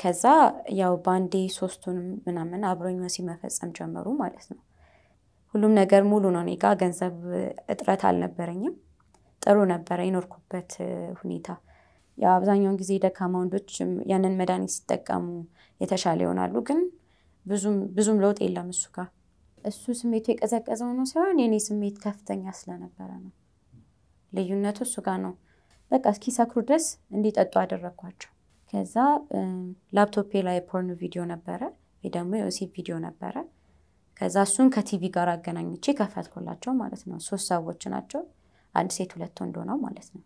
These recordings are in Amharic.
ከዛ ያው በአንዴ ሶስቱን ምናምን አብረኝ ሲመፈጸም ጀመሩ ማለት ነው። ሁሉም ነገር ሙሉ ነው። እኔ ጋ ገንዘብ እጥረት አልነበረኝም። ጥሩ ነበረ የኖርኩበት ሁኔታ። አብዛኛውን ጊዜ ደካማ ወንዶች ያንን መድኃኒት ሲጠቀሙ የተሻለ ይሆናሉ፣ ግን ብዙም ለውጥ የለም እሱ ጋር። እሱ ስሜቱ የቀዘቀዘው ነው ሳይሆን የኔ ስሜት ከፍተኛ ስለነበረ ነው። ልዩነቱ እሱ ጋር ነው። በቃ እስኪሰክሩ ድረስ እንዲጠጡ አደረግኳቸው። ከዛ ላፕቶፔ ላይ ፖርን ቪዲዮ ነበረ ወይ ደግሞ የኦሴ ቪዲዮ ነበረ። ከዛ እሱን ከቲቪ ጋር አገናኝቼ ከፈትኩላቸው ማለት ነው። ሶስት ሰዎች ናቸው። አንድ ሴት ሁለት ወንዶ ነው ማለት ነው።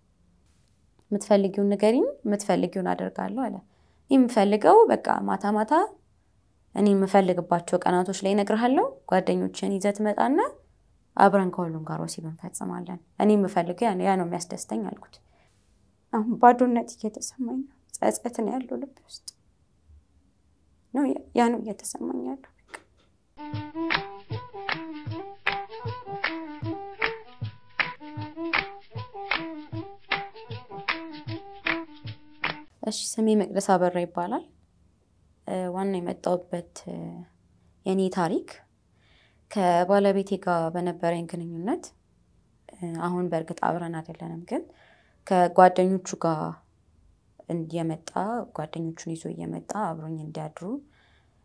የምትፈልጊውን ንገሪኝ፣ የምትፈልጊውን አደርጋለሁ አለ። የምፈልገው በቃ ማታ ማታ እኔ የምፈልግባቸው ቀናቶች ላይ እነግርሃለሁ። ጓደኞችን ይዘት መጣና አብረን ከሁሉም ጋር ወሲብ እንፈጽማለን። እኔ የምፈልገው ያ ነው የሚያስደስተኝ አልኩት። አሁን ባዶነት እየተሰማኝ ነው። ጸጸት ነው ያለው ልብ ውስጥ ነው። ያ ነው እየተሰማኝ ያለው። እሺ ስሜ መቅደስ አበራ ይባላል። ዋና የመጣውበት የኔ ታሪክ ከባለቤቴ ጋር በነበረኝ ግንኙነት አሁን በእርግጥ አብረን አይደለንም፣ ግን ከጓደኞቹ ጋር እየመጣ ጓደኞቹን ይዞ እየመጣ አብሮኝ እንዲያድሩ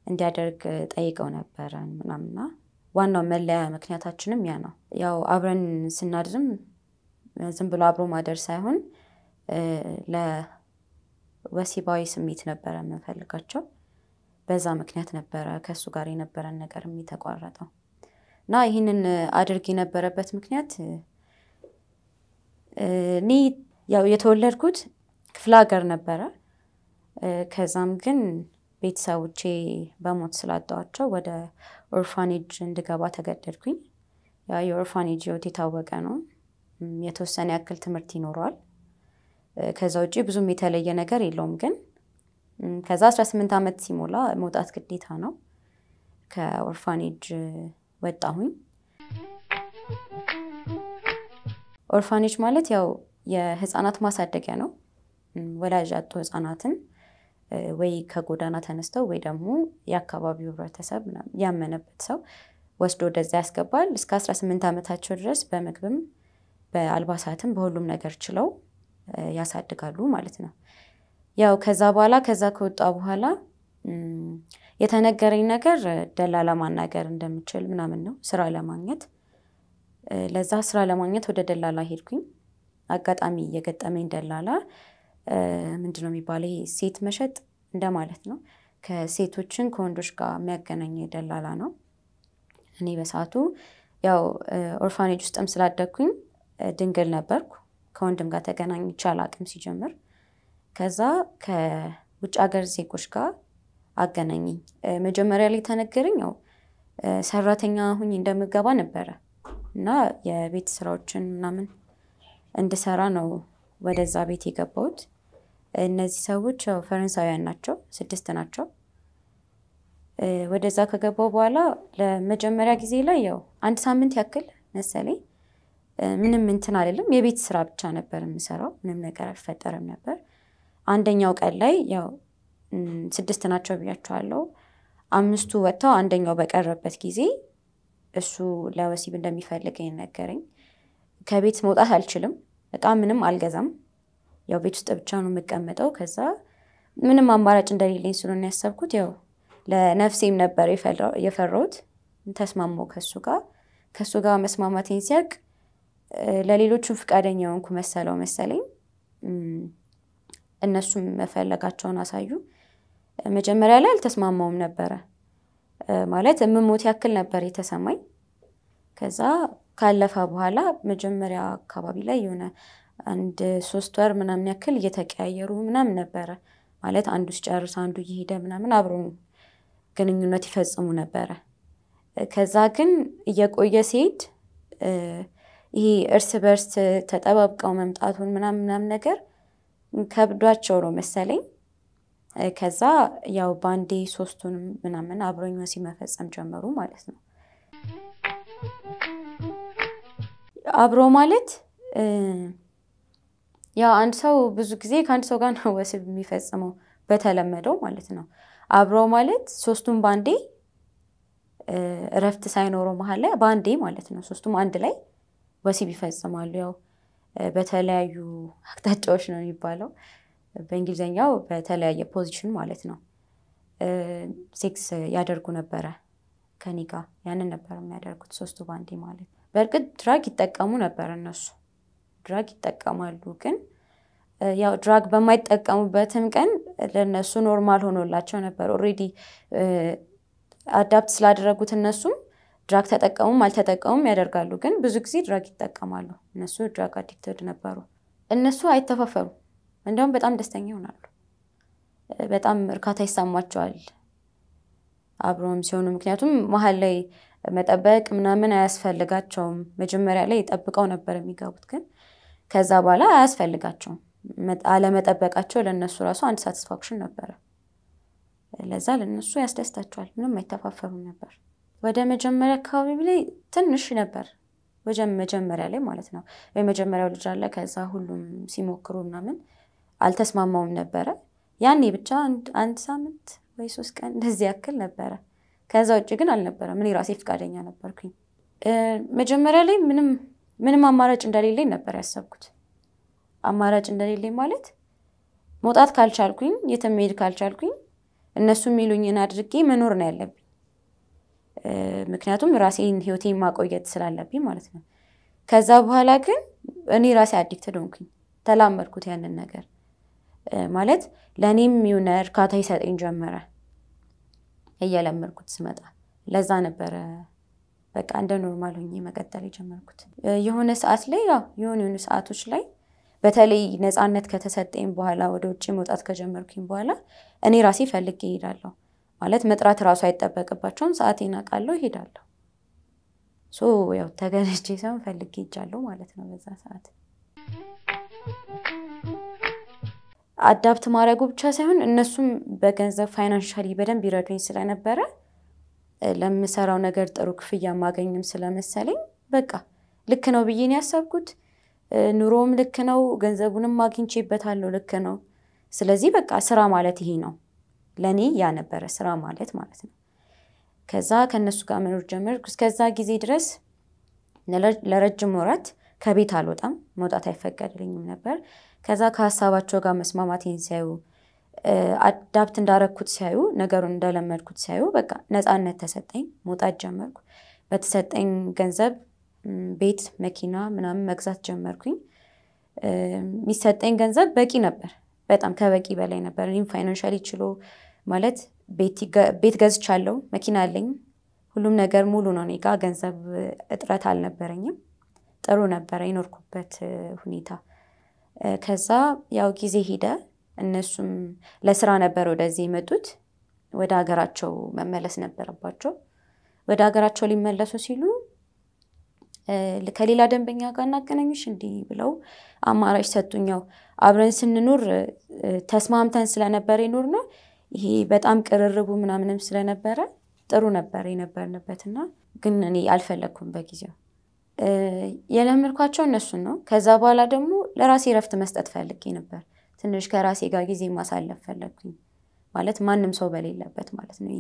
እንዲያደርግ ጠይቀው ነበረ ምናምና ዋናው መለያ ምክንያታችንም ያ ነው። ያው አብረን ስናድርም ዝም ብሎ አብሮ ማደር ሳይሆን ለወሲባዊ ስሜት ነበረ የምንፈልጋቸው። በዛ ምክንያት ነበረ ከእሱ ጋር የነበረን ነገር የተቋረጠው እና ይህንን አድርግ የነበረበት ምክንያት እኔ ያው የተወለድኩት ክፍለ ሀገር ነበረ። ከዛም ግን ቤተሰቦቼ በሞት ስላጣዋቸው ወደ ኦርፋኔጅ እንድገባ ተገደድኩኝ። ያ የኦርፋኔጅ ህይወት የታወቀ ነው። የተወሰነ ያክል ትምህርት ይኖረዋል። ከዛ ውጭ ብዙም የተለየ ነገር የለውም። ግን ከዛ 18 ዓመት ሲሞላ መውጣት ግዴታ ነው። ከኦርፋኔጅ ወጣሁኝ። ኦርፋኔጅ ማለት ያው የህፃናት ማሳደጊያ ነው። ወላጅ አጡ ህጻናትን ወይ ከጎዳና ተነስተው ወይ ደግሞ የአካባቢው ህብረተሰብ ያመነበት ሰው ወስዶ ወደዛ ያስገባል። እስከ 18 ዓመታቸው ድረስ በምግብም በአልባሳትም በሁሉም ነገር ችለው ያሳድጋሉ ማለት ነው። ያው ከዛ በኋላ ከዛ ከወጣ በኋላ የተነገረኝ ነገር ደላላ ማናገር እንደምችል ምናምን ነው፣ ስራ ለማግኘት ለዛ ስራ ለማግኘት ወደ ደላላ ሄድኩኝ። አጋጣሚ የገጠመኝ ደላላ ምንድን ነው የሚባለው ሴት መሸጥ እንደማለት ነው። ከሴቶችን ከወንዶች ጋር የሚያገናኝ ደላላ ነው። እኔ በሰዓቱ ያው ኦርፋኔጅ ውስጥም ስላደግኩኝ ድንግል ነበርኩ። ከወንድም ጋር ተገናኝቼ አላቅም ሲጀምር። ከዛ ከውጭ ሀገር ዜጎች ጋር አገናኘኝ። መጀመሪያ ላይ ተነገረኝ ያው ሰራተኛ ሁኝ እንደምገባ ነበረ እና የቤት ስራዎችን ምናምን እንድሰራ ነው ወደዛ ቤት የገባሁት። እነዚህ ሰዎች ያው ፈረንሳውያን ናቸው፣ ስድስት ናቸው። ወደዛ ከገባው በኋላ ለመጀመሪያ ጊዜ ላይ ያው አንድ ሳምንት ያክል መሰለኝ ምንም እንትን አይደለም፣ የቤት ስራ ብቻ ነበር የምሰራው። ምንም ነገር አልፈጠረም ነበር። አንደኛው ቀን ላይ ያው ስድስት ናቸው ብያቸዋለሁ። አምስቱ ወጥተው አንደኛው በቀረበት ጊዜ እሱ ለወሲብ እንደሚፈልገኝ ነገረኝ። ከቤት መውጣት አልችልም፣ እቃ ምንም አልገዛም ያው ቤት ውስጥ ብቻ ነው የምቀመጠው። ከዛ ምንም አማራጭ እንደሌለኝ ስለሆነ ያሰብኩት ያው ለነፍሴም ነበር የፈራሁት። ተስማማው ከሱ ጋር ከሱ ጋር መስማማቴን ሲያቅ ለሌሎቹም ፈቃደኛ የሆንኩ መሰለው መሰለኝ። እነሱም መፈለጋቸውን አሳዩ። መጀመሪያ ላይ አልተስማማውም ነበረ ማለት የምሞት ያክል ነበር የተሰማኝ። ከዛ ካለፈ በኋላ መጀመሪያ አካባቢ ላይ የሆነ አንድ ሶስት ወር ምናምን ያክል እየተቀያየሩ ምናምን ነበረ ማለት አንዱ ሲጨርስ አንዱ እየሄደ ምናምን አብሮ ግንኙነት ይፈጽሙ ነበረ። ከዛ ግን እየቆየ ሲሄድ ይሄ እርስ በርስ ተጠባብቀው መምጣቱን ምናምን ምናምን ነገር ከብዷቸው ነው መሰለኝ። ከዛ ያው በአንዴ ሶስቱን ምናምን አብሮኝ ሲመፈጸም ጀመሩ ማለት ነው። አብሮ ማለት ያው አንድ ሰው ብዙ ጊዜ ከአንድ ሰው ጋር ነው ወሲብ የሚፈጽመው በተለመደው ማለት ነው። አብረው ማለት ሶስቱም በአንዴ እረፍት ሳይኖረው መሀል ላይ በአንዴ ማለት ነው። ሶስቱም አንድ ላይ ወሲብ ይፈጽማሉ። ያው በተለያዩ አቅጣጫዎች ነው የሚባለው በእንግሊዝኛው በተለያየ ፖዚሽን ማለት ነው። ሴክስ ያደርጉ ነበረ ከኔ ጋር ያንን ነበር የሚያደርጉት ሶስቱ በአንዴ ማለት። በእርግጥ ድራግ ይጠቀሙ ነበር እነሱ ድራግ ይጠቀማሉ። ግን ያው ድራግ በማይጠቀሙበትም ቀን ለነሱ ኖርማል ሆኖላቸው ነበር። ኦልሬዲ አዳፕት ስላደረጉት እነሱም ድራግ ተጠቀሙም አልተጠቀሙም ያደርጋሉ። ግን ብዙ ጊዜ ድራግ ይጠቀማሉ። እነሱ ድራግ አዲክትድ ነበሩ። እነሱ አይተፋፈሩም። እንደውም በጣም ደስተኛ ይሆናሉ። በጣም እርካታ ይሰማቸዋል አብሮም ሲሆኑ። ምክንያቱም መሀል ላይ መጠበቅ ምናምን አያስፈልጋቸውም። መጀመሪያ ላይ ጠብቀው ነበር የሚገቡት ግን ከዛ በኋላ አያስፈልጋቸውም። አለመጠበቃቸው ለእነሱ ራሱ አንድ ሳቲስፋክሽን ነበረ። ለዛ ለእነሱ ያስደስታቸዋል። ምንም አይተፋፈሩም ነበር። ወደ መጀመሪያ አካባቢ ላይ ትንሽ ነበር፣ መጀመሪያ ላይ ማለት ነው። የመጀመሪያው ልጅ አለ። ከዛ ሁሉም ሲሞክሩ ምናምን አልተስማማውም ነበረ። ያኔ ብቻ አንድ ሳምንት ወይ ሶስት ቀን እንደዚህ ያክል ነበረ። ከዛ ውጭ ግን አልነበረም። እኔ ራሴ ፈቃደኛ ነበርኩኝ መጀመሪያ ላይ ምንም ምንም አማራጭ እንደሌለኝ ነበር ያሰብኩት። አማራጭ እንደሌለኝ ማለት መውጣት ካልቻልኩኝ፣ የትም መሄድ ካልቻልኩኝ እነሱ የሚሉኝን አድርጌ መኖር ነው ያለብኝ። ምክንያቱም ራሴን ህይወቴን ማቆየት ስላለብኝ ማለት ነው። ከዛ በኋላ ግን እኔ ራሴ አዲክትድ ሆንኩኝ፣ ተላመድኩት ያንን ነገር ማለት ለእኔም የሆነ እርካታ ይሰጠኝ ጀመረ እየለመድኩት ስመጣ። ለዛ ነበረ በቃ እንደ ኖርማል ሆኜ መቀጠል የጀመርኩት የሆነ ሰዓት ላይ ያው የሆኑ የሆኑ ሰዓቶች ላይ በተለይ ነፃነት ከተሰጠኝ በኋላ ወደ ውጭ መውጣት ከጀመርኩኝ በኋላ እኔ ራሴ ፈልጌ ይሄዳለሁ። ማለት መጥራት ራሱ አይጠበቅባቸውም። ሰዓቴን አውቃለሁ፣ ይሄዳለሁ። ያው ተገለቼ ሰውን ፈልጌ ይጃለሁ ማለት ነው በዛ ሰዓት አዳፕት ማድረጉ ብቻ ሳይሆን እነሱም በገንዘብ ፋይናንሻሊ በደንብ ይረዱኝ ስለነበረ ለምሰራው ነገር ጥሩ ክፍያ ማገኝም ስለመሰለኝ በቃ ልክ ነው ብዬ ያሰብኩት። ኑሮውም ልክ ነው፣ ገንዘቡንም አግኝቼበታለሁ ልክ ነው። ስለዚህ በቃ ስራ ማለት ይሄ ነው ለእኔ ያ ነበረ ስራ ማለት ማለት ነው። ከዛ ከእነሱ ጋር መኖር ጀመርኩ። እስከዛ ጊዜ ድረስ ለረጅም ወራት ከቤት አልወጣም፣ መውጣት አይፈቀድልኝም ነበር። ከዛ ከሀሳባቸው ጋር መስማማቴን ሲያዩ አዳፕት እንዳረግኩት ሲያዩ ነገሩን እንደለመድኩት ሲያዩ በቃ ነፃነት ተሰጠኝ። መውጣት ጀመርኩ። በተሰጠኝ ገንዘብ ቤት፣ መኪና ምናምን መግዛት ጀመርኩኝ። የሚሰጠኝ ገንዘብ በቂ ነበር፣ በጣም ከበቂ በላይ ነበር። እኔም ፋይናንሻል ይችሎ ማለት ቤት ገዝቻለሁ፣ መኪና አለኝ፣ ሁሉም ነገር ሙሉ ነው። እኔ ጋ ገንዘብ እጥረት አልነበረኝም። ጥሩ ነበረ የኖርኩበት ሁኔታ። ከዛ ያው ጊዜ ሄደ። እነሱም ለስራ ነበር ወደዚህ የመጡት። ወደ ሀገራቸው መመለስ ነበረባቸው። ወደ ሀገራቸው ሊመለሱ ሲሉ ከሌላ ደንበኛ ጋር እናገናኝሽ እንዲህ ብለው አማራጭ ሰጡኛው። አብረን ስንኖር ተስማምተን ስለነበረ ይኖር ነው ይሄ በጣም ቅርርቡ ምናምንም ስለነበረ ጥሩ ነበር የነበርንበት እና ግን እኔ አልፈለግኩም በጊዜው የለመድኳቸው እነሱን ነው። ከዛ በኋላ ደግሞ ለራሴ እረፍት መስጠት ፈልጌ ነበር። ትንሽ ከራሴ ጋር ጊዜ ማሳለፍ ፈለግኩኝ። ማለት ማንም ሰው በሌለበት ማለት ነው።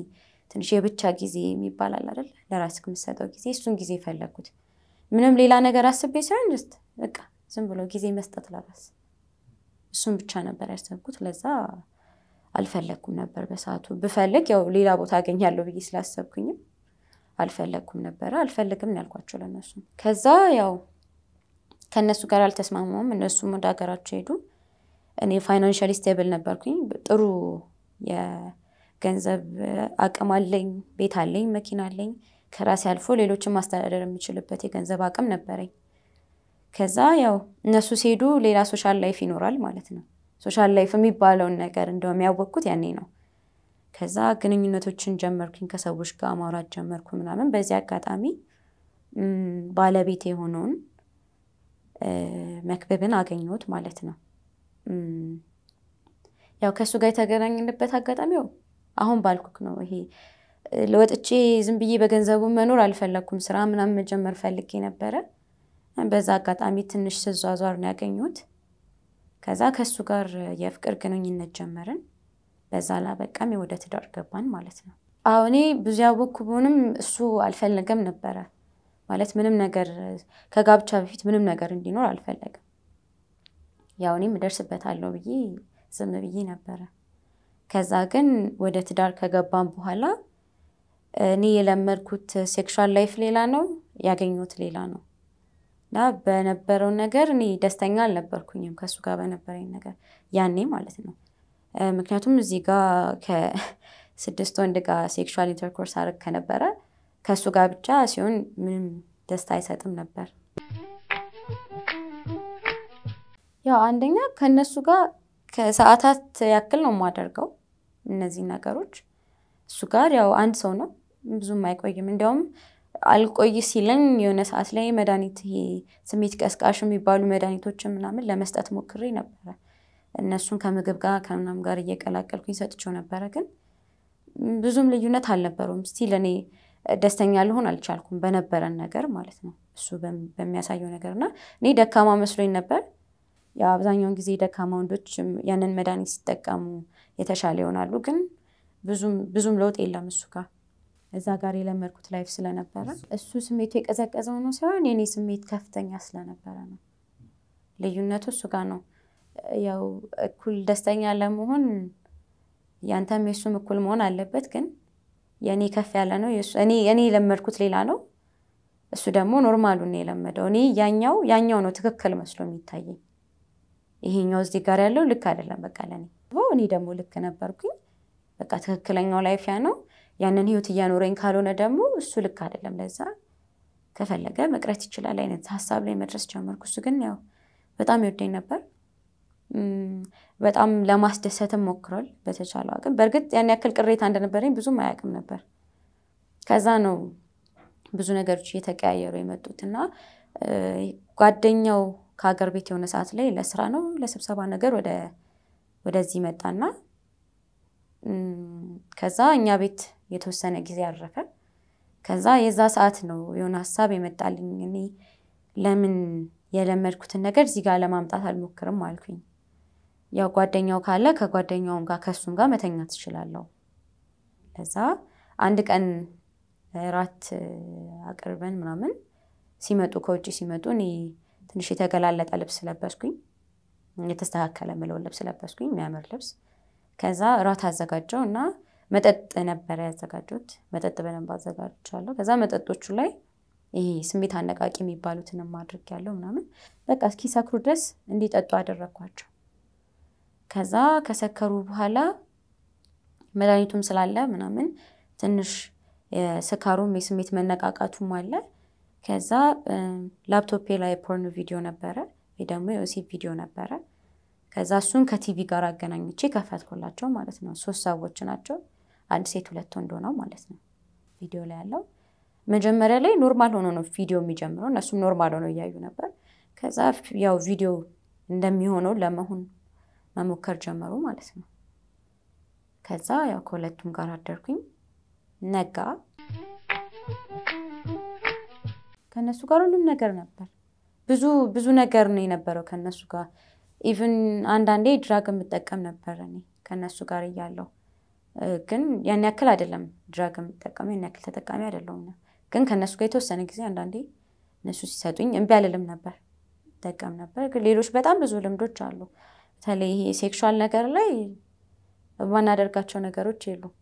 ትንሽ የብቻ ጊዜ የሚባል አለ አይደል? ለራስህ የምትሰጠው ጊዜ፣ እሱን ጊዜ ፈለግኩት። ምንም ሌላ ነገር አስቤ ሳይሆን ጀስት በቃ ዝም ብሎ ጊዜ መስጠት ለራስ እሱን ብቻ ነበር ያሰብኩት። ለዛ አልፈለግኩም ነበር በሰዓቱ። ብፈልግ ያው ሌላ ቦታ አገኛለሁ ብዬ ስላሰብኩኝም አልፈለግኩም ነበረ። አልፈልግም ያልኳቸው ለነሱ። ከዛ ያው ከእነሱ ጋር አልተስማማም። እነሱም ወደ ሀገራቸው ሄዱ። እኔ ፋይናንሻሊ ስቴብል ነበርኩኝ። ጥሩ የገንዘብ አቅም አለኝ። ቤት አለኝ፣ መኪና አለኝ። ከራሴ አልፎ ሌሎችን ማስተዳደር የምችልበት የገንዘብ አቅም ነበረኝ። ከዛ ያው እነሱ ሲሄዱ ሌላ ሶሻል ላይፍ ይኖራል ማለት ነው። ሶሻል ላይፍ የሚባለውን ነገር እንደውም ያወቅኩት ያኔ ነው። ከዛ ግንኙነቶችን ጀመርኩኝ፣ ከሰዎች ጋር ማውራት ጀመርኩ ምናምን። በዚህ አጋጣሚ ባለቤት የሆነውን መክበብን አገኘሁት ማለት ነው። ያው ከእሱ ጋር የተገናኝንበት አጋጣሚ አሁን ባልኩክ ነው። ይሄ ለወጥቼ ዝም ብዬ በገንዘቡ መኖር አልፈለግኩም። ስራ ምናምን መጀመር ፈልጌ ነበረ። በዛ አጋጣሚ ትንሽ ስዟዟር ነው ያገኙት። ከዛ ከእሱ ጋር የፍቅር ግንኙነት ጀመርን። በዛ ላበቃም ወደ ትዳር ገባን ማለት ነው። አዎ እኔ ብዙ ያወኩብንም እሱ አልፈለገም ነበረ ማለት ምንም ነገር ከጋብቻ በፊት ምንም ነገር እንዲኖር አልፈለግም። ያው እኔም እደርስበታለሁ ብዬ ዝም ብዬ ነበረ። ከዛ ግን ወደ ትዳር ከገባም በኋላ እኔ የለመድኩት ሴክሹዋል ላይፍ ሌላ ነው፣ ያገኘሁት ሌላ ነው እና በነበረው ነገር እኔ ደስተኛ አልነበርኩኝም ከእሱ ጋር በነበረኝ ነገር ያኔ ማለት ነው። ምክንያቱም እዚህ ጋር ከስድስት ወንድ ጋር ሴክሹዋል ኢንተርኮርስ አድርግ ከነበረ ከእሱ ጋር ብቻ ሲሆን ምንም ደስታ አይሰጥም ነበር። ያው አንደኛ ከእነሱ ጋር ከሰዓታት ያክል ነው የማደርገው እነዚህ ነገሮች። እሱ ጋር ያው አንድ ሰው ነው ብዙም አይቆይም። እንዲያውም አልቆይ ሲለኝ የሆነ ሰዓት ላይ መድኃኒት ይሄ ስሜት ቀስቃሽ የሚባሉ መድኃኒቶችን ምናምን ለመስጠት ሞክሬ ነበረ። እነሱን ከምግብ ጋር ከምናምን ጋር እየቀላቀልኩኝ ሰጥቼው ነበረ፣ ግን ብዙም ልዩነት አልነበረውም። ስቲል እኔ ደስተኛ ልሆን አልቻልኩም፣ በነበረን ነገር ማለት ነው እሱ በሚያሳየው ነገር እና እኔ ደካማ መስሎኝ ነበር። የአብዛኛውን ጊዜ ደካማ ወንዶች ያንን መድኃኒት ሲጠቀሙ የተሻለ ይሆናሉ። ግን ብዙም ለውጥ የለም እሱ ጋር እዛ ጋር የለመድኩት ላይፍ ስለነበረ እሱ ስሜቱ የቀዘቀዘው ነው ሳይሆን የኔ ስሜት ከፍተኛ ስለነበረ ነው። ልዩነቱ እሱ ጋር ነው። ያው እኩል ደስተኛ ለመሆን ያንተም የሱም እኩል መሆን አለበት። ግን የእኔ ከፍ ያለ ነው። እኔ የለመድኩት ሌላ ነው። እሱ ደግሞ ኖርማሉን የለመደው እኔ ያኛው ያኛው ነው ትክክል መስሎ የሚታየኝ ይሄኛው እዚህ ጋር ያለው ልክ አይደለም፣ በቃ ለኔ እኔ ደግሞ ልክ ነበርኩኝ። በቃ ትክክለኛው ላይፍ ያ ነው። ያንን ህይወት እያኖረኝ ካልሆነ ደግሞ እሱ ልክ አይደለም፣ ለዛ ከፈለገ መቅረት ይችላል አይነት ሀሳብ ላይ መድረስ ጀመርኩ። እሱ ግን ያው በጣም ይወደኝ ነበር። በጣም ለማስደሰትም ሞክሯል በተቻለው አቅም። በእርግጥ ያን ያክል ቅሬታ እንደነበረኝ ብዙም አያውቅም ነበር። ከዛ ነው ብዙ ነገሮች እየተቀያየሩ የመጡት እና ጓደኛው ከሀገር ቤት የሆነ ሰዓት ላይ ለስራ ነው ለስብሰባ ነገር ወደዚህ መጣና ከዛ እኛ ቤት የተወሰነ ጊዜ አረፈ። ከዛ የዛ ሰዓት ነው የሆነ ሀሳብ የመጣልኝ። እኔ ለምን የለመድኩትን ነገር እዚህ ጋር ለማምጣት አልሞክርም አልኩኝ። ያው ጓደኛው ካለ ከጓደኛውም ጋር ከእሱም ጋር መተኛ ትችላለሁ። ከዛ አንድ ቀን እራት አቅርበን ምናምን ሲመጡ ከውጭ ሲመጡ እኔ ትንሽ የተገላለጠ ልብስ ለበስኩኝ። የተስተካከለ ምለውን ልብስ ለበስኩኝ፣ የሚያምር ልብስ። ከዛ እራት አዘጋጀው እና መጠጥ ነበረ ያዘጋጁት። መጠጥ በደንብ አዘጋጅቻለሁ። ከዛ መጠጦቹ ላይ ይሄ ስሜት አነቃቂ የሚባሉትንም ማድርግ ያለው ምናምን በቃ እስኪሰክሩ ድረስ እንዲጠጡ አደረግኳቸው። ከዛ ከሰከሩ በኋላ መድኃኒቱም ስላለ ምናምን ትንሽ የስካሩም የስሜት መነቃቃቱም አለ ከዛ ላፕቶፔ ላይ ፖርን ቪዲዮ ነበረ ወይ ደግሞ የኦሴት ቪዲዮ ነበረ። ከዛ እሱን ከቲቪ ጋር አገናኝቼ ከፈትኩላቸው ማለት ነው። ሶስት ሰዎች ናቸው፣ አንድ ሴት ሁለት ወንድ ሆነው ማለት ነው። ቪዲዮ ላይ ያለው መጀመሪያ ላይ ኖርማል ሆኖ ነው ቪዲዮ የሚጀምረው። እነሱም ኖርማል ሆነው እያዩ ነበር። ከዛ ያው ቪዲዮ እንደሚሆነው ለመሆን መሞከር ጀመሩ ማለት ነው። ከዛ ያው ከሁለቱም ጋር አደርኩኝ። ነጋ ከእነሱ ጋር ሁሉም ነገር ነበር። ብዙ ብዙ ነገር ነው የነበረው ከእነሱ ጋር። ኢቭን አንዳንዴ ድራግ የምጠቀም ነበር እኔ ከእነሱ ጋር እያለው ግን ያን ያክል አይደለም ድራግ የምጠቀም ያን ያክል ተጠቃሚ አይደለሁም። ግን ከእነሱ ጋር የተወሰነ ጊዜ አንዳንዴ እነሱ ሲሰጡኝ እምቢ አልልም ነበር፣ ጠቀም ነበር። ግን ሌሎች በጣም ብዙ ልምዶች አሉ። በተለይ ይሄ ሴክሹዋል ነገር ላይ የማናደርጋቸው ነገሮች የሉም።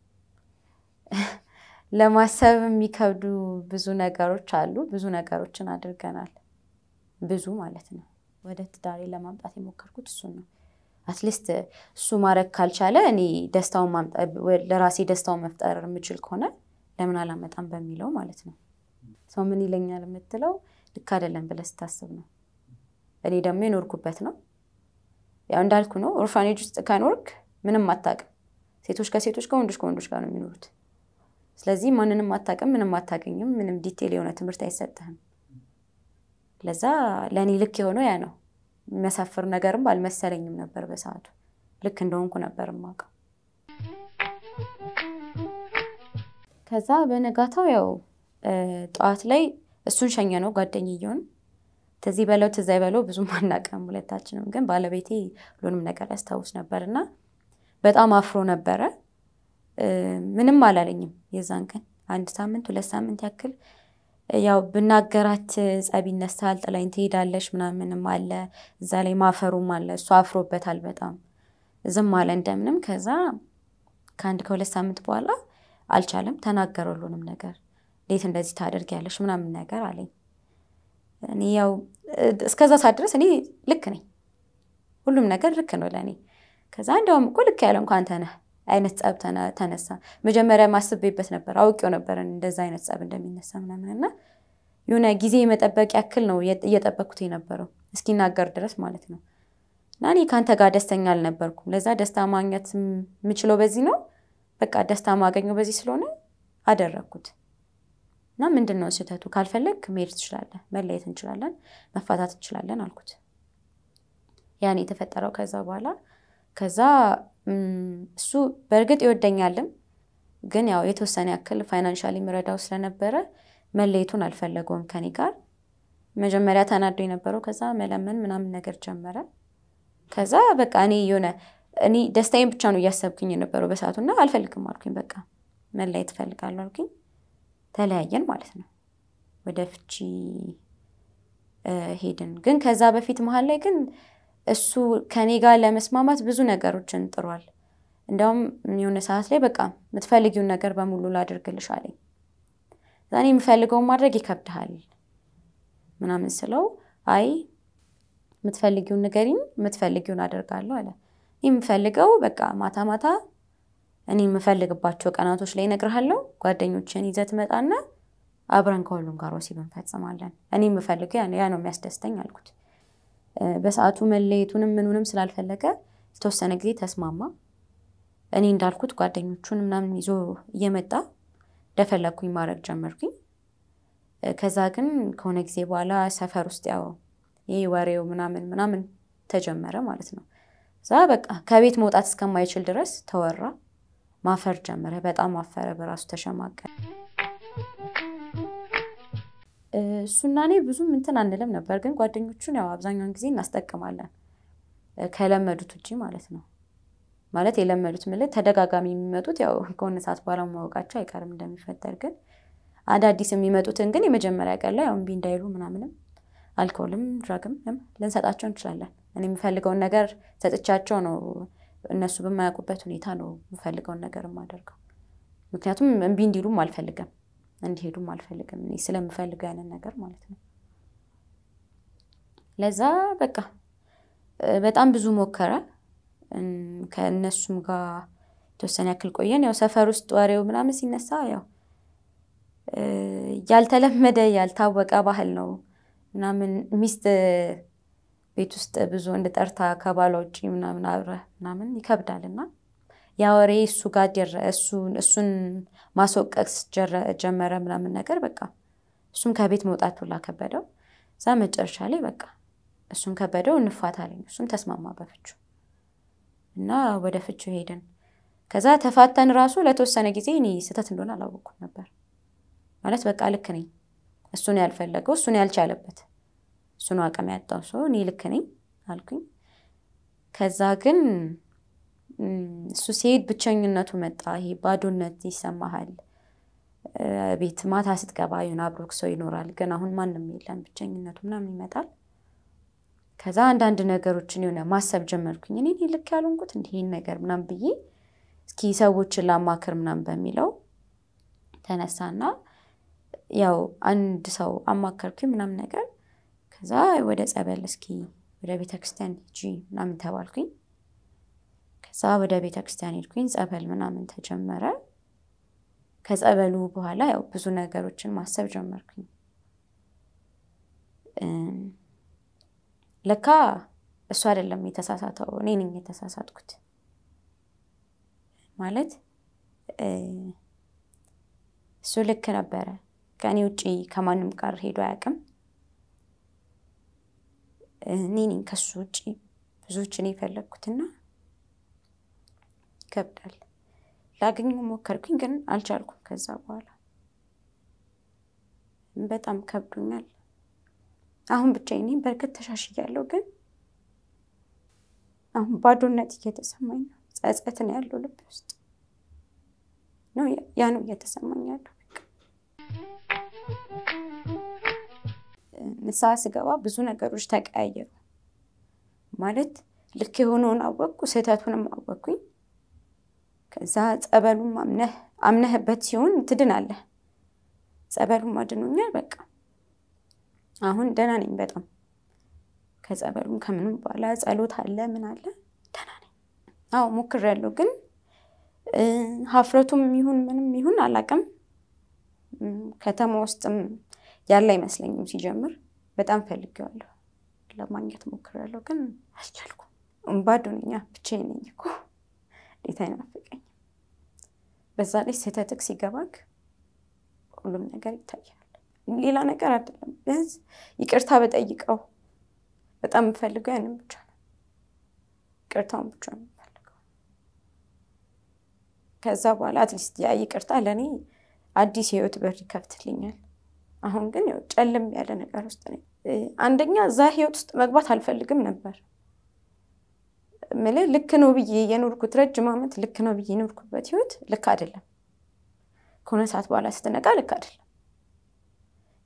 ለማሰብ የሚከብዱ ብዙ ነገሮች አሉ። ብዙ ነገሮችን አድርገናል። ብዙ ማለት ነው። ወደ ትዳሬ ለማምጣት የሞከርኩት እሱን ነው። አትሊስት እሱ ማድረግ ካልቻለ እኔ ደስታውን ለራሴ ደስታውን መፍጠር የምችል ከሆነ ለምን አላመጣም በሚለው ማለት ነው። ሰው ምን ይለኛል የምትለው ልክ አይደለም ብለህ ስታስብ ነው። እኔ ደግሞ የኖርኩበት ነው። ያው እንዳልኩ ነው። ኦርፋኔጅ ውስጥ ከኖርክ ምንም አታውቅም። ሴቶች ከሴቶች ጋር፣ ወንዶች ከወንዶች ጋር ነው የሚኖሩት። ስለዚህ ማንንም አታውቅም፣ ምንም አታገኝም፣ ምንም ዲቴል የሆነ ትምህርት አይሰጥህም። ለዛ ለእኔ ልክ የሆነው ያ ነው። የሚያሳፍር ነገርም አልመሰለኝም ነበር በሰዓቱ። ልክ እንደሆንኩ ነበር የማውቀው። ከዛ በነጋታው ያው ጠዋት ላይ እሱን ሸኘ ነው ጓደኛዬውን። ትዝ በለው ትዛይ በለው ብዙም አናውቅም ሁለታችንም፣ ግን ባለቤቴ ሁሉንም ነገር ያስታውስ ነበር እና በጣም አፍሮ ነበረ። ምንም አላለኝም። የዛን ቀን አንድ ሳምንት ሁለት ሳምንት ያክል ያው ብናገራት ጸብ ይነሳል፣ ጥላኝ ትሄዳለች ምናምንም አለ። እዛ ላይ ማፈሩም አለ። እሱ አፍሮበታል በጣም ዝም አለ እንደምንም። ከዛ ከአንድ ከሁለት ሳምንት በኋላ አልቻለም፣ ተናገረው ሁሉንም ነገር። እንዴት እንደዚህ ታደርጊያለሽ ምናምን ነገር አለኝ። እኔ ያው እስከዛ ሳድረስ እኔ ልክ ነኝ፣ ሁሉም ነገር ልክ ነው ለእኔ። ከዛ እንዲያውም እኮ ልክ ያለ እንኳን አንተ ነህ አይነት ጸብ ተነሳ። መጀመሪያ ማስቤበት ነበር፣ አውቄው ነበር እንደዛ አይነት ጸብ እንደሚነሳ ምናምን እና የሆነ ጊዜ የመጠበቅ ያክል ነው እየጠበቅኩት የነበረው እስኪናገር ድረስ ማለት ነው። እና እኔ ከአንተ ጋር ደስተኛ አልነበርኩም። ለዛ ደስታ ማግኘት የምችለው በዚህ ነው፣ በቃ ደስታ ማገኘው በዚህ ስለሆነ አደረግኩት። እና ምንድን ነው ስህተቱ? ካልፈለግ መሄድ ትችላለን፣ መለየት እንችላለን፣ መፋታት እንችላለን አልኩት። ያኔ የተፈጠረው ከዛ በኋላ ከዛ እሱ በእርግጥ ይወደኛልም፣ ግን ያው የተወሰነ ያክል ፋይናንሻሊ የምረዳው ስለነበረ መለየቱን አልፈለገውም ከኔ ጋር። መጀመሪያ ተናዶ የነበረው ከዛ መለመን ምናምን ነገር ጀመረ። ከዛ በቃ እኔ የሆነ እኔ ደስታዬን ብቻ ነው እያሰብኩኝ የነበረው በሰዓቱ እና አልፈልግም አልኩኝ። በቃ መለየት እፈልጋለሁ አልኩኝ። ተለያየን ማለት ነው። ወደ ፍቺ ሄድን። ግን ከዛ በፊት መሀል ላይ ግን እሱ ከኔ ጋር ለመስማማት ብዙ ነገሮችን ጥሯል። እንዲያውም የሆነ ሰዓት ላይ በቃ የምትፈልጊውን ነገር በሙሉ ላድርግልሽ አለኝ። እኔ የምፈልገውን ማድረግ ይከብድሃል ምናምን ስለው አይ የምትፈልጊውን ንገሪኝ፣ የምትፈልጊውን አደርጋለሁ አለ። የምፈልገው በቃ ማታ ማታ እኔ የምፈልግባቸው ቀናቶች ላይ እነግርሃለሁ። ጓደኞችን ይዘህ ትመጣና አብረን ከሁሉም ጋር ወሲብ እንፈጽማለን። እኔ የምፈልገው ያ ነው የሚያስደስተኝ አልኩት። በሰዓቱ መለየቱንም ምኑንም ስላልፈለገ የተወሰነ ጊዜ ተስማማ። እኔ እንዳልኩት ጓደኞቹን ምናምን ይዞ እየመጣ እንደፈለግኩኝ ማድረግ ጀመርኩኝ። ከዛ ግን ከሆነ ጊዜ በኋላ ሰፈር ውስጥ ያው ይህ ወሬው ምናምን ምናምን ተጀመረ ማለት ነው። እዛ በቃ ከቤት መውጣት እስከማይችል ድረስ ተወራ። ማፈር ጀመረ። በጣም አፈረ። በራሱ ተሸማቀ። እሱና እኔ ብዙም እንትን አንልም ነበር፣ ግን ጓደኞቹን ያው አብዛኛውን ጊዜ እናስጠቅማለን ከለመዱት ውጭ ማለት ነው። ማለት የለመዱት ምን ላይ ተደጋጋሚ የሚመጡት ያው ከሆነ ሰዓት በኋላ ማወቃቸው አይቀርም እንደሚፈጠር፣ ግን አዳዲስ የሚመጡትን ግን የመጀመሪያ ቀን ላይ ያው እምቢ እንዳይሉ ምናምንም አልኮልም ድራግም ልንሰጣቸው እንችላለን። እኔ የምፈልገውን ነገር ሰጥቻቸው ነው እነሱ በማያውቁበት ሁኔታ ነው የምፈልገውን ነገር የማደርገው። ምክንያቱም እምቢ እንዲሉም አልፈልግም። እንዲሄዱም አልፈልግም። እኔ ስለምፈልግ ያንን ነገር ማለት ነው። ለዛ በቃ በጣም ብዙ ሞከረ። ከእነሱም ጋር የተወሰነ ያክል ቆየን። ያው ሰፈር ውስጥ ወሬው ምናምን ሲነሳ ያው ያልተለመደ ያልታወቀ ባህል ነው ምናምን ሚስት ቤት ውስጥ ብዙ እንድጠርታ ከባሏ ውጭ ምናምን አብረህ ምናምን ይከብዳል እና ያ ወሬ እሱ ጋር እሱን ማስወቀስ ጀመረ ምናምን ነገር በቃ እሱም ከቤት መውጣት ሁላ ከበደው። እዛ መጨረሻ ላይ በቃ እሱም ከበደው እንፋታ አለኝ። እሱም ተስማማ በፍቹ እና ወደ ፍቹ ሄድን። ከዛ ተፋተን ራሱ ለተወሰነ ጊዜ እኔ ስህተት እንደሆነ አላወኩም ነበር ማለት በቃ ልክ ነኝ። እሱን ያልፈለገው እሱን ያልቻለበት እሱን አቅም ያጣው ሰው እኔ ልክ ነኝ አልኩኝ። ከዛ ግን እሱ ሲሄድ ብቸኝነቱ መጣ። ይሄ ባዶነት ይሰማሃል። ቤት ማታ ስትገባ ይሁን አብሮክ ሰው ይኖራል፣ ግን አሁን ማንም የለም። ብቸኝነቱ ምናምን ይመጣል። ከዛ አንዳንድ ነገሮችን የሆነ ማሰብ ጀመርኩኝ። እኔ ልክ ያልሆንኩት እንዲህን ነገር ምናም ብዬ እስኪ ሰዎችን ላማክር ምናምን በሚለው ተነሳና ያው አንድ ሰው አማከርኩኝ ምናምን ነገር። ከዛ ወደ ጸበል እስኪ ወደ ቤተክርስቲያን ሂጂ ምናምን ተባልኩኝ። ከዛ ወደ ቤተ ክርስቲያን ሄድኩኝ። ጸበል ምናምን ተጀመረ። ከጸበሉ በኋላ ያው ብዙ ነገሮችን ማሰብ ጀመርኩኝ። ለካ እሱ አይደለም የተሳሳተው፣ እኔ ነኝ የተሳሳትኩት ማለት እሱ ልክ ነበረ። ከእኔ ውጭ ከማንም ጋር ሄዶ አያውቅም። እኔ ነኝ ከሱ ውጭ ብዙዎችን የፈለግኩትና ይከብዳል። ላገኘው ሞከርኩኝ፣ ግን አልቻልኩም። ከዛ በኋላ በጣም ከብዶኛል። አሁን ብቻ እኔ በእርግጥ ተሻሽያለሁ፣ ግን አሁን ባዶነት እየተሰማኝ ነው። ጸጸት ነው ያለው ልብ ውስጥ ነው። ያ ነው እየተሰማኝ ያለው። ንስሐ ስገባ ብዙ ነገሮች ተቀያየሩ። ማለት ልክ የሆነውን አወቅኩ፣ ስህተቱንም አወቅኩኝ። ከዛ ጸበሉም አምነህ አምነህበት ሲሆን ትድናለህ። ጸበሉም አድኖኛል። በቃ አሁን ደህና ነኝ በጣም ከጸበሉም ከምንም በኋላ ጸሎት አለ ምን አለ ደህና ነኝ። አዎ ሞክሬያለሁ፣ ግን ሀፍረቱም ይሁን ምንም ይሁን አላቅም። ከተማ ውስጥም ያለ አይመስለኝም። ሲጀምር በጣም ፈልጌዋለሁ፣ ለማግኘት ሞክሬያለሁ፣ ግን አልቻልኩም። እምባዶነኛ ብቻዬን ነኝ እኮ ጌታ ይናፍቀኝ። በዛ ላይ ስህተትክ ሲገባክ ሁሉም ነገር ይታያል። ሌላ ነገር አይደለም። ቢያንስ ይቅርታ በጠይቀው በጣም የምፈልገው ያንን ብቻ ነው። ይቅርታውን ብቻ ነው የምፈልገው። ከዛ በኋላ አትሊስት ያ ይቅርታ ለእኔ አዲስ የህይወት በር ይከፍትልኛል። አሁን ግን ጨልም ያለ ነገር ውስጥ ነኝ። አንደኛ እዛ ህይወት ውስጥ መግባት አልፈልግም ነበር። ምል ልክ ነው ብዬ የኖርኩት ረጅም ዓመት ልክ ነው ብዬ የኖርኩበት ህይወት ልክ አይደለም። ከሆነ ሰዓት በኋላ ስትነቃ ልክ አይደለም።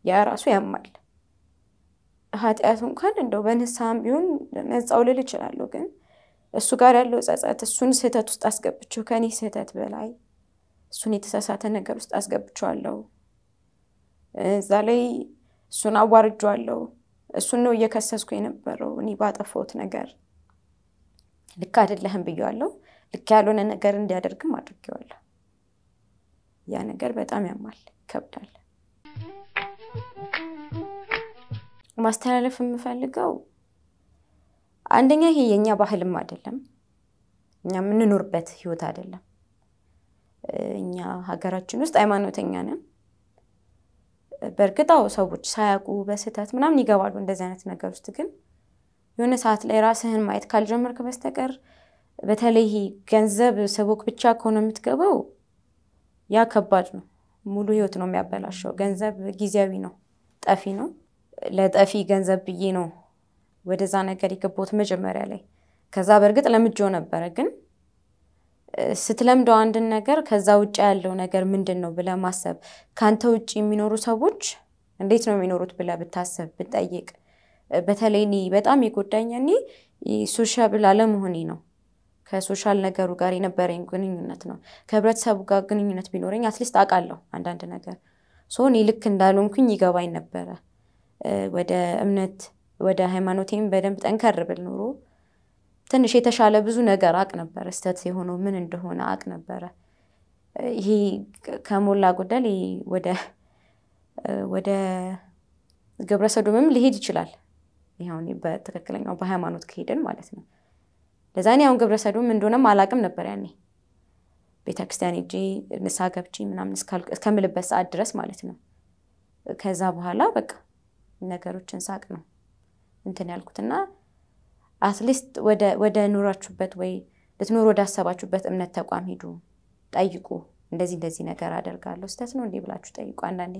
ያ ራሱ ያማል። ኃጢአቱ እንኳን እንደው በንሳም ቢሆን ነፃው ልል እችላለሁ፣ ግን እሱ ጋር ያለው ጸጸት እሱን ስህተት ውስጥ አስገብቼው ከኔ ስህተት በላይ እሱን የተሳሳተ ነገር ውስጥ አስገብቼዋለሁ። እዛ ላይ እሱን አዋርጇዋለሁ። እሱን ነው እየከሰስኩ የነበረው እኔ ባጠፋሁት ነገር ልክ አይደለህም ብየዋለሁ። ልክ ያልሆነ ነገር እንዲያደርግም አድርጌዋለሁ። ያ ነገር በጣም ያማል፣ ይከብዳል። ማስተላለፍ የምፈልገው አንደኛ ይሄ የእኛ ባህልም አይደለም፣ እኛ የምንኖርበት ህይወት አይደለም። እኛ ሀገራችን ውስጥ ሃይማኖተኛ ነን። በእርግጣው ሰዎች ሳያውቁ በስህተት ምናምን ይገባሉ እንደዚህ አይነት ነገር ውስጥ ግን የሆነ ሰዓት ላይ ራስህን ማየት ካልጀመርክ በስተቀር በተለይ ገንዘብ ስቦክ ብቻ ከሆነ የምትገባው ያ ከባድ ነው። ሙሉ ህይወት ነው የሚያበላሸው። ገንዘብ ጊዜያዊ ነው፣ ጠፊ ነው። ለጠፊ ገንዘብ ብዬ ነው ወደዛ ነገር የገባሁት መጀመሪያ ላይ። ከዛ በእርግጥ ለምጆ ነበረ፣ ግን ስትለምደው አንድን ነገር ከዛ ውጭ ያለው ነገር ምንድን ነው ብለህ ማሰብ፣ ከአንተ ውጭ የሚኖሩ ሰዎች እንዴት ነው የሚኖሩት ብለህ ብታሰብ ብጠይቅ በተለይ እኔ በጣም የጎዳኝ እኔ ሶሻብል አለመሆኔ ነው። ከሶሻል ነገሩ ጋር የነበረኝ ግንኙነት ነው። ከህብረተሰቡ ጋር ግንኙነት ቢኖረኝ አትሊስት አውቃለሁ አንዳንድ ነገር ሶ ልክ እንዳልሆንኩኝ ይገባኝ ነበረ። ወደ እምነት ወደ ሃይማኖቴም በደንብ ጠንከር ብል ኖሮ ትንሽ የተሻለ ብዙ ነገር አቅ ነበረ። ስተት የሆነው ምን እንደሆነ አቅ ነበረ። ይሄ ከሞላ ጎደል ወደ ግብረ ሰዶምም ሊሄድ ይችላል። ይኸው በትክክለኛው በሃይማኖት ከሄድን ማለት ነው። ለዛ እኔ አሁን ግብረ ሰዶም እንደሆነም አላቅም ነበር ያኔ ቤተክርስቲያን እጂ ንሳ ገብቼ ምናምን እስከምልበት ሰዓት ድረስ ማለት ነው። ከዛ በኋላ በቃ ነገሮችን ሳቅ ነው እንትን ያልኩትና አትሊስት ወደ ኑራችሁበት ወይ ልትኖሩ ወዳሰባችሁበት እምነት ተቋም ሂዱ፣ ጠይቁ። እንደዚህ እንደዚህ ነገር አደርጋለሁ ስተት ነው እንዲህ ብላችሁ ጠይቁ። አንዳንዴ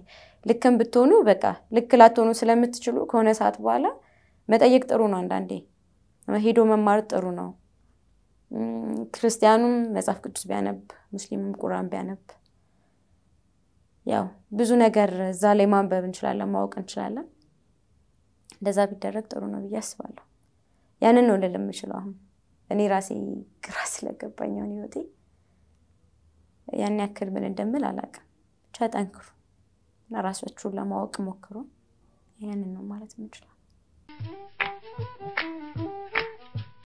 ልክም ብትሆኑ በቃ ልክ ላትሆኑ ስለምትችሉ ከሆነ ሰዓት በኋላ መጠየቅ ጥሩ ነው። አንዳንዴ ሄዶ መማር ጥሩ ነው። ክርስቲያኑም መጽሐፍ ቅዱስ ቢያነብ፣ ሙስሊምም ቁራን ቢያነብ ያው ብዙ ነገር እዛ ላይ ማንበብ እንችላለን፣ ማወቅ እንችላለን። እንደዛ ቢደረግ ጥሩ ነው ብዬ አስባለሁ። ያንን ነው ልል የምችለው። አሁን እኔ ራሴ ግራ ስለገባኝ ሆን ህይወቴ ያን ያክል ምን እንደምል አላውቅም። ብቻ ጠንክሩ ራሳችሁን ለማወቅ ሞክሩ። ያንን ነው ማለት የምችለው። Thank you.